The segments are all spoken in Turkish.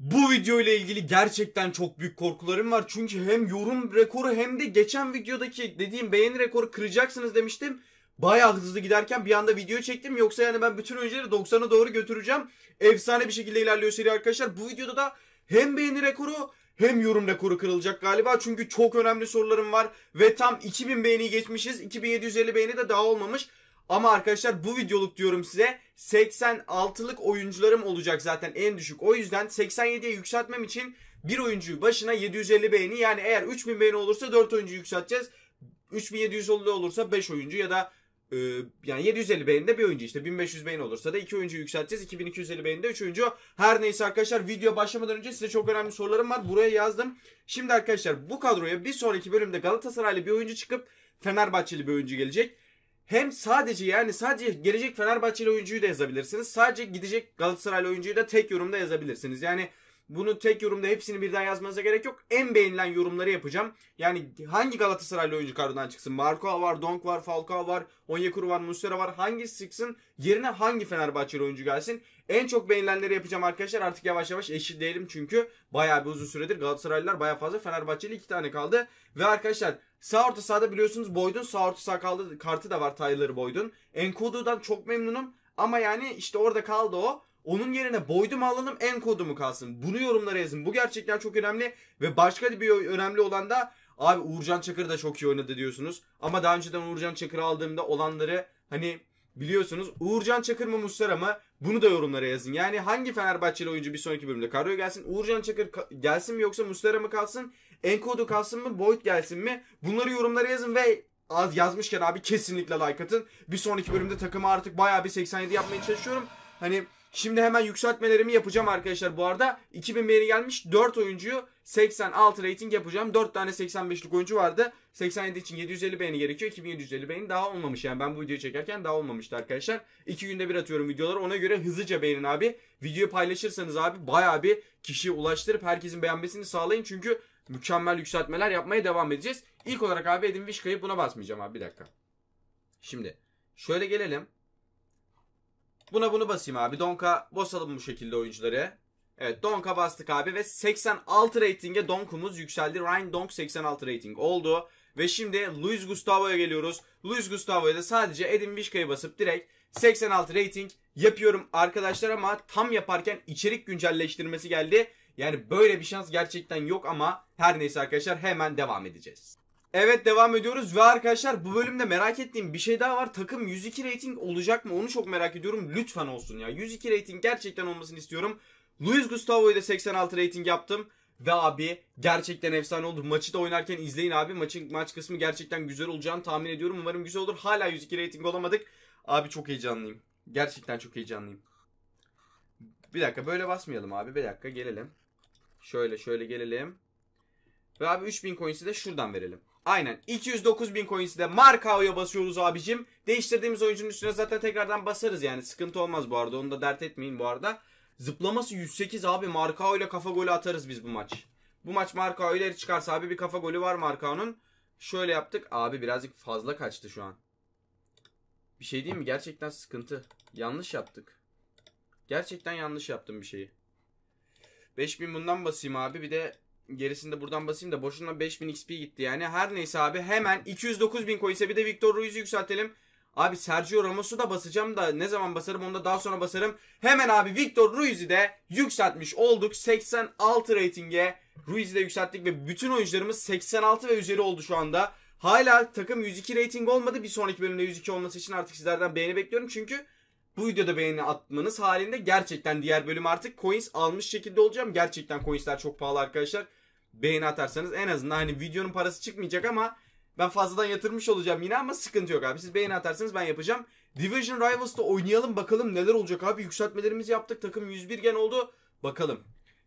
Bu video ile ilgili gerçekten çok büyük korkularım var. Çünkü hem yorum rekoru hem de geçen videodaki dediğim beğeni rekoru kıracaksınız demiştim. Bayağı hızlı giderken bir anda video çektim. Yoksa yani ben bütün önceleri 90'a doğru götüreceğim. Efsane bir şekilde ilerliyor seri arkadaşlar. Bu videoda da hem beğeni rekoru hem yorum rekoru kırılacak galiba. Çünkü çok önemli sorularım var. Ve tam 2000 beğeni geçmişiz. 2750 beğeni de daha olmamış. Ama arkadaşlar bu videoluk diyorum size 86'lık oyuncularım olacak zaten en düşük. O yüzden 87'ye yükseltmem için bir oyuncuyu başına 750 beğeni yani eğer 3000 beğeni olursa 4 oyuncu yükselteceğiz. 3750 olursa 5 oyuncu ya da e, yani 750 beğeninde bir oyuncu işte 1500 beğeni olursa da 2 oyuncu yükselteceğiz. 2250 beğeni de 3 oyuncu. Her neyse arkadaşlar video başlamadan önce size çok önemli sorularım var. Buraya yazdım. Şimdi arkadaşlar bu kadroya bir sonraki bölümde Galatasaraylı bir oyuncu çıkıp Fenerbahçeli bir oyuncu gelecek hem sadece yani sadece gelecek Fenerbahçeli oyuncuyu da yazabilirsiniz. Sadece gidecek Galatasaraylı oyuncuyu da tek yorumda yazabilirsiniz. Yani bunu tek yorumda hepsini birden yazmanıza gerek yok. En beğenilen yorumları yapacağım. Yani hangi Galatasaraylı oyuncu kadrodan çıksın? Marco var, Donk var, Falcao var, Onyekuru var, Muslera var. Hangi çıksın? Yerine hangi Fenerbahçeli oyuncu gelsin? En çok beğenilenleri yapacağım arkadaşlar. Artık yavaş yavaş eşitleyelim çünkü bayağı bir uzun süredir Galatasaraylılar bayağı fazla. Fenerbahçeli iki tane kaldı. Ve arkadaşlar sağ orta sahada biliyorsunuz Boyd'un sağ orta sağ kaldı, kartı da var Tyler Boyd'un. Enkodu'dan çok memnunum. Ama yani işte orada kaldı o. Onun yerine boydu mu alalım enkodu mu kalsın? Bunu yorumlara yazın. Bu gerçekten çok önemli. Ve başka bir önemli olan da abi Uğurcan Çakır da çok iyi oynadı diyorsunuz. Ama daha önceden Uğurcan Çakır aldığımda olanları hani biliyorsunuz. Uğurcan Çakır mı Muslera mı? Bunu da yorumlara yazın. Yani hangi Fenerbahçeli oyuncu bir sonraki bölümde kadroya gelsin? Uğurcan Çakır gelsin mi yoksa Muslera mı kalsın? Enkodu kalsın mı? Boyd gelsin mi? Bunları yorumlara yazın ve az yazmışken abi kesinlikle like atın. Bir sonraki bölümde takımı artık bayağı bir 87 yapmaya çalışıyorum. Hani Şimdi hemen yükseltmelerimi yapacağım arkadaşlar bu arada. 2000 beğeni gelmiş 4 oyuncuyu 86 rating yapacağım. 4 tane 85'lik oyuncu vardı. 87 için 750 beğeni gerekiyor. 2750 beğeni daha olmamış yani ben bu videoyu çekerken daha olmamıştı arkadaşlar. 2 günde bir atıyorum videoları ona göre hızlıca beğenin abi. Videoyu paylaşırsanız abi baya bir kişi ulaştırıp herkesin beğenmesini sağlayın. Çünkü mükemmel yükseltmeler yapmaya devam edeceğiz. İlk olarak abi Edin Vişka'yı buna basmayacağım abi bir dakika. Şimdi şöyle gelelim. Buna bunu basayım abi. Donka basalım bu şekilde oyuncuları. Evet Donk'a bastık abi ve 86 ratinge Donk'umuz yükseldi. Ryan Donk 86 rating oldu. Ve şimdi Luis Gustavo'ya geliyoruz. Luis Gustavo'ya da sadece Edin Vişka'yı basıp direkt 86 rating yapıyorum arkadaşlar ama tam yaparken içerik güncelleştirmesi geldi. Yani böyle bir şans gerçekten yok ama her neyse arkadaşlar hemen devam edeceğiz. Evet devam ediyoruz ve arkadaşlar bu bölümde merak ettiğim bir şey daha var. Takım 102 rating olacak mı? Onu çok merak ediyorum. Lütfen olsun ya. 102 rating gerçekten olmasını istiyorum. Luis Gustavo'yu da 86 rating yaptım. Ve abi gerçekten efsane oldu. Maçı da oynarken izleyin abi. Maçın maç kısmı gerçekten güzel olacağını tahmin ediyorum. Umarım güzel olur. Hala 102 rating olamadık. Abi çok heyecanlıyım. Gerçekten çok heyecanlıyım. Bir dakika böyle basmayalım abi. Bir dakika gelelim. Şöyle şöyle gelelim. Ve abi 3000 coins'i de şuradan verelim. Aynen. 209 bin coins'i de Markao'ya basıyoruz abicim. Değiştirdiğimiz oyuncunun üstüne zaten tekrardan basarız yani. Sıkıntı olmaz bu arada. Onu da dert etmeyin bu arada. Zıplaması 108 abi. Markao ile kafa golü atarız biz bu maç. Bu maç Markao ileri çıkarsa abi bir kafa golü var Markao'nun. Şöyle yaptık. Abi birazcık fazla kaçtı şu an. Bir şey diyeyim mi? Gerçekten sıkıntı. Yanlış yaptık. Gerçekten yanlış yaptım bir şeyi. 5000 bundan basayım abi. Bir de Gerisini de buradan basayım da boşuna 5000 XP gitti yani. Her neyse abi hemen 209.000 bin coins'e bir de Victor Ruiz'i yükseltelim. Abi Sergio Ramos'u da basacağım da ne zaman basarım onu da daha sonra basarım. Hemen abi Victor Ruiz'i de yükseltmiş olduk. 86 ratinge Ruiz'i de yükselttik ve bütün oyuncularımız 86 ve üzeri oldu şu anda. Hala takım 102 rating olmadı. Bir sonraki bölümde 102 olması için artık sizlerden beğeni bekliyorum. Çünkü bu videoda beğeni atmanız halinde gerçekten diğer bölüm artık coins almış şekilde olacağım. Gerçekten coinsler çok pahalı arkadaşlar. Beğeni atarsanız en azından hani videonun parası çıkmayacak ama ben fazladan yatırmış olacağım yine ama sıkıntı yok abi. Siz beğeni atarsanız ben yapacağım. Division Rivals'ta oynayalım bakalım neler olacak abi. Yükseltmelerimizi yaptık. Takım 101 gen oldu. Bakalım.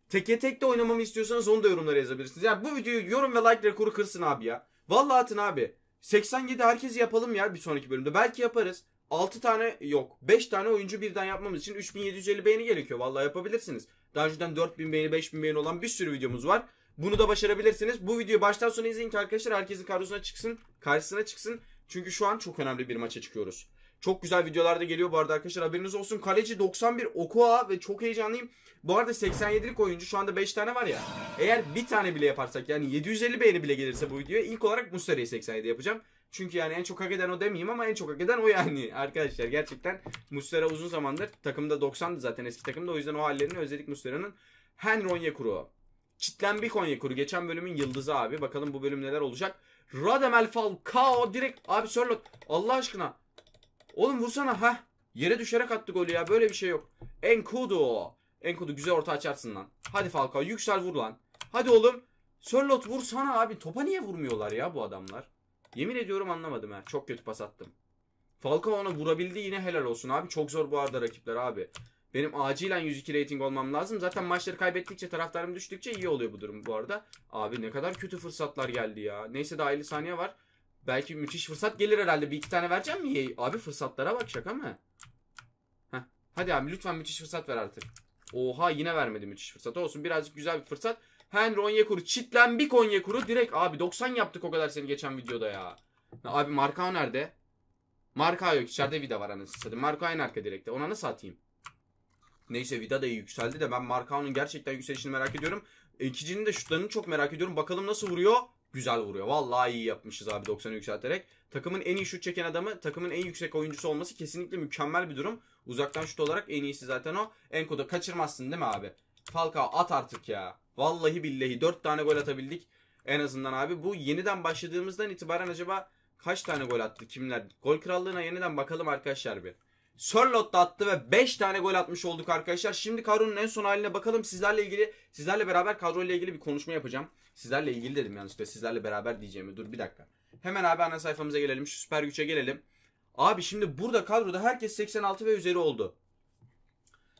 Teke tek de oynamamı istiyorsanız onu da yorumlara yazabilirsiniz. Yani bu videoyu yorum ve like rekoru kırsın abi ya. Vallahi atın abi. 87 herkesi yapalım ya bir sonraki bölümde. Belki yaparız. 6 tane yok. 5 tane oyuncu birden yapmamız için 3750 beğeni gerekiyor. Vallahi yapabilirsiniz. Daha önceden 4000 beğeni 5000 beğeni olan bir sürü videomuz var. Bunu da başarabilirsiniz. Bu videoyu baştan sona izleyin ki arkadaşlar herkesin karşısına çıksın. Karşısına çıksın. Çünkü şu an çok önemli bir maça çıkıyoruz. Çok güzel videolar da geliyor bu arada arkadaşlar haberiniz olsun. Kaleci 91 Okoa ve çok heyecanlıyım. Bu arada 87'lik oyuncu şu anda 5 tane var ya. Eğer bir tane bile yaparsak yani 750 beğeni bile gelirse bu videoya ilk olarak Muslera'yı 87 yapacağım. Çünkü yani en çok hak eden o demeyeyim ama en çok hak eden o yani arkadaşlar. Gerçekten Muslera uzun zamandır takımda 90'dı zaten eski takımda. O yüzden o hallerini özledik Muslera'nın. Henry Onyekuru. Çitlenbik Onyekuru. Geçen bölümün yıldızı abi. Bakalım bu bölüm neler olacak. Radamel Falcao direkt. Abi Sörlot Allah aşkına. Oğlum vursana ha. Yere düşerek attı golü ya. Böyle bir şey yok. Enkudu. Enkudu güzel orta açarsın lan. Hadi Falcao yüksel vur lan. Hadi oğlum. Sörlot vursana abi. Topa niye vurmuyorlar ya bu adamlar? Yemin ediyorum anlamadım ha. Çok kötü pas attım. Falcao ona vurabildi yine helal olsun abi. Çok zor bu arada rakipler abi. Benim acilen 102 rating olmam lazım. Zaten maçları kaybettikçe taraftarım düştükçe iyi oluyor bu durum bu arada. Abi ne kadar kötü fırsatlar geldi ya. Neyse daha 50 saniye var. Belki müthiş fırsat gelir herhalde. Bir iki tane vereceğim mi? Abi fırsatlara bak şaka mı? Heh. Hadi abi lütfen müthiş fırsat ver artık. Oha yine vermedi müthiş fırsat. Olsun birazcık güzel bir fırsat. Henry Onyekuru. Çitlen bir Onyekuru direkt. Abi 90 yaptık o kadar seni geçen videoda ya. Abi Markao nerede? Markao yok. İçeride Vida var anasını satayım. Markao en arka direkte. Ona nasıl atayım? Neyse Vida da iyi yükseldi de ben Markao'nun gerçekten yükselişini merak ediyorum. İkicinin de şutlarını çok merak ediyorum. Bakalım nasıl vuruyor? Güzel vuruyor. Vallahi iyi yapmışız abi 90'ı yükselterek. Takımın en iyi şut çeken adamı, takımın en yüksek oyuncusu olması kesinlikle mükemmel bir durum. Uzaktan şut olarak en iyisi zaten o. Enko'da kaçırmazsın değil mi abi? Falcao at artık ya. Vallahi billahi 4 tane gol atabildik en azından abi. Bu yeniden başladığımızdan itibaren acaba kaç tane gol attı kimler? Gol krallığına yeniden bakalım arkadaşlar bir. Sörlot da attı ve 5 tane gol atmış olduk arkadaşlar. Şimdi kadronun en son haline bakalım. Sizlerle ilgili, sizlerle beraber kadroyla ilgili bir konuşma yapacağım. Sizlerle ilgili dedim yani yanlışlıkla. Sizlerle beraber diyeceğimi. Dur bir dakika. Hemen abi ana sayfamıza gelelim. Şu süper güçe gelelim. Abi şimdi burada kadroda herkes 86 ve üzeri oldu.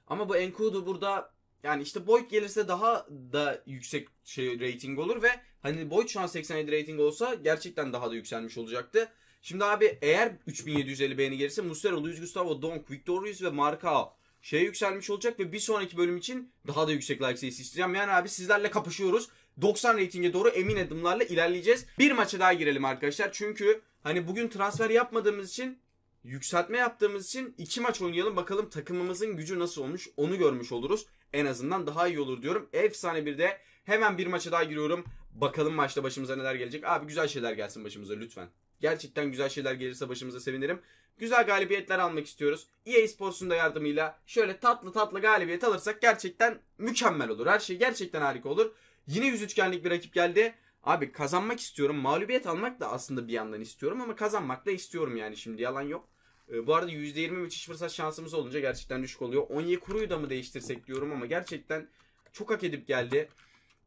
Ama bu Enkudu burada yani işte Boyd gelirse daha da yüksek şey rating olur ve hani Boyd şu an 87 rating olsa gerçekten daha da yükselmiş olacaktı. Şimdi abi eğer 3750 beğeni gelirse Muslera, Luis Gustavo, Donk, Victor Ruiz ve Marcao şey yükselmiş olacak ve bir sonraki bölüm için daha da yüksek like sayısı isteyeceğim. Yani abi sizlerle kapışıyoruz. 90 reytinge doğru emin adımlarla ilerleyeceğiz. Bir maça daha girelim arkadaşlar. Çünkü hani bugün transfer yapmadığımız için yükseltme yaptığımız için iki maç oynayalım. Bakalım takımımızın gücü nasıl olmuş onu görmüş oluruz en azından daha iyi olur diyorum. Efsane bir de hemen bir maça daha giriyorum. Bakalım maçta başımıza neler gelecek. Abi güzel şeyler gelsin başımıza lütfen. Gerçekten güzel şeyler gelirse başımıza sevinirim. Güzel galibiyetler almak istiyoruz. EA Sports'un da yardımıyla şöyle tatlı tatlı galibiyet alırsak gerçekten mükemmel olur. Her şey gerçekten harika olur. Yine yüz üçgenlik bir rakip geldi. Abi kazanmak istiyorum. Mağlubiyet almak da aslında bir yandan istiyorum ama kazanmak da istiyorum yani şimdi yalan yok. Ee, bu arada %20 müthiş fırsat şansımız olunca gerçekten düşük oluyor. Onyekuru'yu da mı değiştirsek diyorum ama gerçekten çok hak edip geldi.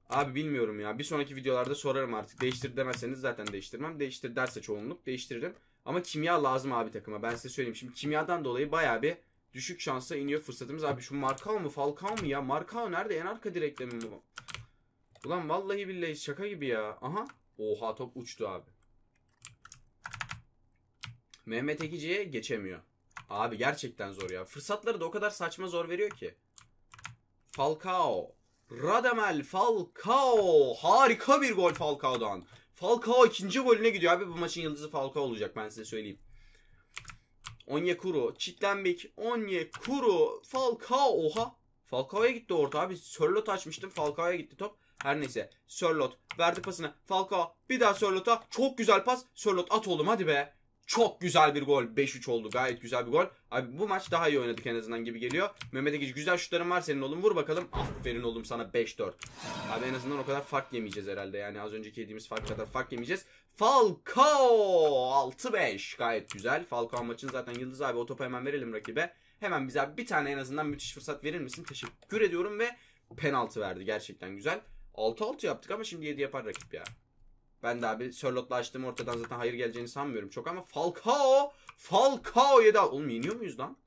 Abi bilmiyorum ya. Bir sonraki videolarda sorarım artık. Değiştir demezseniz zaten değiştirmem. Değiştir derse çoğunluk değiştiririm. Ama kimya lazım abi takıma. Ben size söyleyeyim. Şimdi kimyadan dolayı baya bir düşük şansa iniyor fırsatımız. Abi şu Markao mı Falcao mı ya? Markao nerede? En arka direkte mi bu? Ulan vallahi billahi şaka gibi ya. Aha. Oha top uçtu abi. Mehmet Ekici'ye geçemiyor. Abi gerçekten zor ya. Fırsatları da o kadar saçma zor veriyor ki. Falcao. Radamel Falcao. Harika bir gol Falcao'dan. Falcao ikinci golüne gidiyor abi. Bu maçın yıldızı Falcao olacak ben size söyleyeyim. Onye Kuru. Onyekuru, Onye Kuru. Falcao. Oha. Falcao'ya gitti orta abi. Sörlot açmıştım. Falcao'ya gitti top. Her neyse. Sörlot verdi pasını. Falcao bir daha Sörlot'a. Çok güzel pas. Sörlot at oğlum hadi be. Çok güzel bir gol. 5-3 oldu. Gayet güzel bir gol. Abi bu maç daha iyi oynadık en azından gibi geliyor. Mehmet Ekici güzel şutların var senin oğlum. Vur bakalım. Aferin oğlum sana 5-4. Abi en azından o kadar fark yemeyeceğiz herhalde. Yani az önceki yediğimiz fark kadar fark yemeyeceğiz. Falcao 6-5. Gayet güzel. Falcao maçın zaten Yıldız abi o topu hemen verelim rakibe. Hemen bize bir tane en azından müthiş fırsat verir misin? Teşekkür ediyorum ve penaltı verdi. Gerçekten güzel. 6-6 yaptık ama şimdi 7 yapar rakip ya. Ben de abi Sherlock'la açtığım ortadan zaten hayır geleceğini sanmıyorum çok ama Falcao! Falcao yedi Oğlum yeniyor muyuz lan?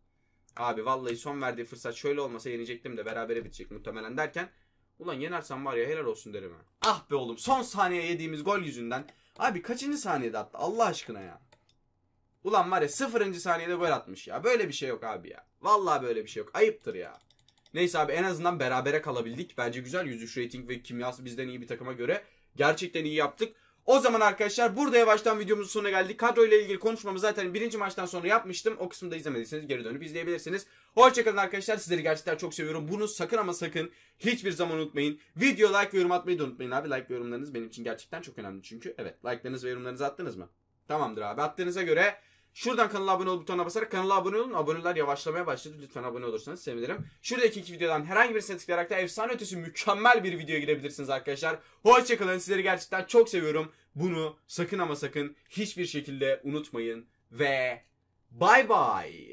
Abi vallahi son verdiği fırsat şöyle olmasa yenecektim de berabere bitecek muhtemelen derken Ulan yenersen var ya helal olsun derim ha. Ah be oğlum son saniye yediğimiz gol yüzünden. Abi kaçıncı saniyede attı Allah aşkına ya. Ulan var ya sıfırıncı saniyede gol atmış ya. Böyle bir şey yok abi ya. Vallahi böyle bir şey yok. Ayıptır ya. Neyse abi en azından berabere kalabildik. Bence güzel 103 rating ve kimyası bizden iyi bir takıma göre. Gerçekten iyi yaptık. O zaman arkadaşlar burada yavaştan videomuzun sonuna geldik. Kadroyla ilgili konuşmamı zaten birinci maçtan sonra yapmıştım. O kısmı da izlemediyseniz geri dönüp izleyebilirsiniz. Hoşçakalın arkadaşlar. Sizleri gerçekten çok seviyorum. Bunu sakın ama sakın hiçbir zaman unutmayın. Video like ve yorum atmayı da unutmayın abi. Like ve yorumlarınız benim için gerçekten çok önemli çünkü. Evet like'larınız ve yorumlarınızı attınız mı? Tamamdır abi attığınıza göre Şuradan kanala abone ol butonuna basarak kanala abone olun. Aboneler yavaşlamaya başladı. Lütfen abone olursanız sevinirim. Şuradaki iki videodan herhangi birisine tıklayarak da efsane ötesi mükemmel bir videoya girebilirsiniz arkadaşlar. Hoşçakalın. Sizleri gerçekten çok seviyorum. Bunu sakın ama sakın hiçbir şekilde unutmayın. Ve bay bay.